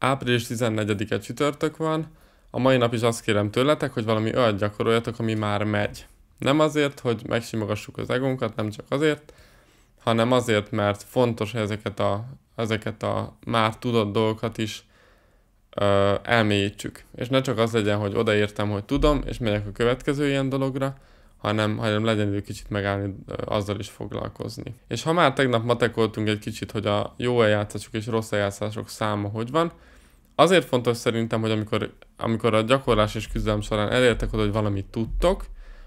április 14-e csütörtök van, a mai nap is azt kérem tőletek, hogy valami olyat gyakoroljatok, ami már megy. Nem azért, hogy megsimogassuk az egónkat, nem csak azért, hanem azért, mert fontos ezeket a, ezeket a már tudott dolgokat is ö, elmélyítsük. És ne csak az legyen, hogy odaértem, hogy tudom, és megyek a következő ilyen dologra, hanem, hanem legyen idő kicsit megállni, azzal is foglalkozni. És ha már tegnap matekoltunk egy kicsit, hogy a jó eljátszások és rossz eljátszások száma hogy van, azért fontos szerintem, hogy amikor, amikor a gyakorlás és küzdelem során elértek oda, hogy valamit tudtok,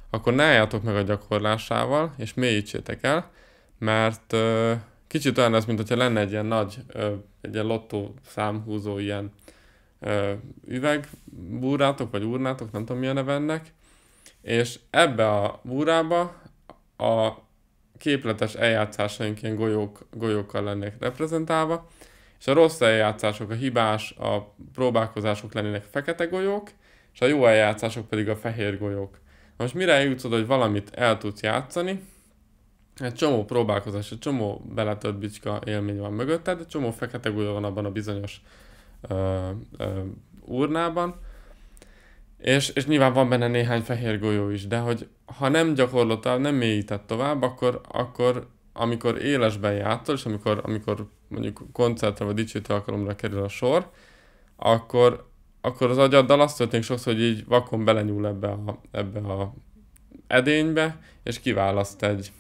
akkor ne álljátok meg a gyakorlásával, és mélyítsétek el, mert ö, kicsit olyan lesz, mint lenne egy ilyen nagy, ö, egy ilyen lottó számhúzó ilyen ö, üvegbúrátok, vagy urnátok, nem tudom milyen neve ennek, és ebbe a búrába a képletes eljátszásaink ilyen golyók, golyókkal lennek reprezentálva, és a rossz eljátszások, a hibás, a próbálkozások lennének fekete golyók, és a jó eljátszások pedig a fehér golyók. Most mire jutsz oda, hogy valamit el tudsz játszani, egy csomó próbálkozás, egy csomó beletört bicska élmény van mögötted, egy csomó fekete golyó van abban a bizonyos ö, ö, urnában, és, és nyilván van benne néhány fehér golyó is, de hogy ha nem gyakorlottál, nem mélyített tovább, akkor, akkor amikor élesben játszol, és amikor, amikor mondjuk koncertre vagy dicsőtő alkalomra kerül a sor, akkor, akkor az agyaddal azt történik sokszor, hogy így vakon belenyúl ebbe a, ebbe a edénybe, és kiválaszt egy,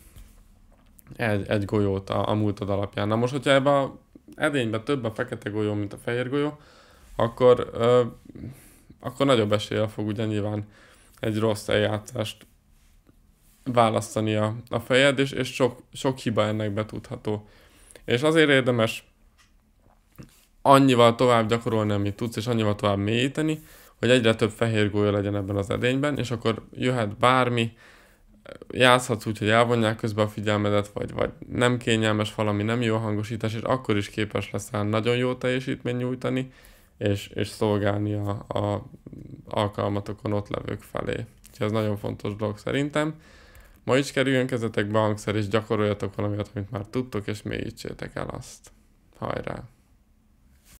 egy, egy golyót a, a múltad alapján. Na most, hogyha ebbe a edénybe több a fekete golyó, mint a fehér golyó, akkor ö, akkor nagyobb eséllyel fog ugye nyilván egy rossz eljátszást választani a, a fejed, és, és sok, sok hiba ennek betudható. És azért érdemes annyival tovább gyakorolni, amit tudsz, és annyival tovább mélyíteni, hogy egyre több fehér gólya legyen ebben az edényben, és akkor jöhet bármi, játszhatsz úgy, hogy elvonják közbe a figyelmedet, vagy, vagy nem kényelmes valami, nem jó hangosítás, és akkor is képes leszel nagyon jó teljesítményt nyújtani, és, és szolgálni a, a alkalmatokon ott levők felé. Úgyhogy ez nagyon fontos dolog szerintem. Ma is kerüljön kezetekbe hangszer, és gyakoroljatok valamit, amit már tudtok, és mélyítsétek el azt. Hajrá!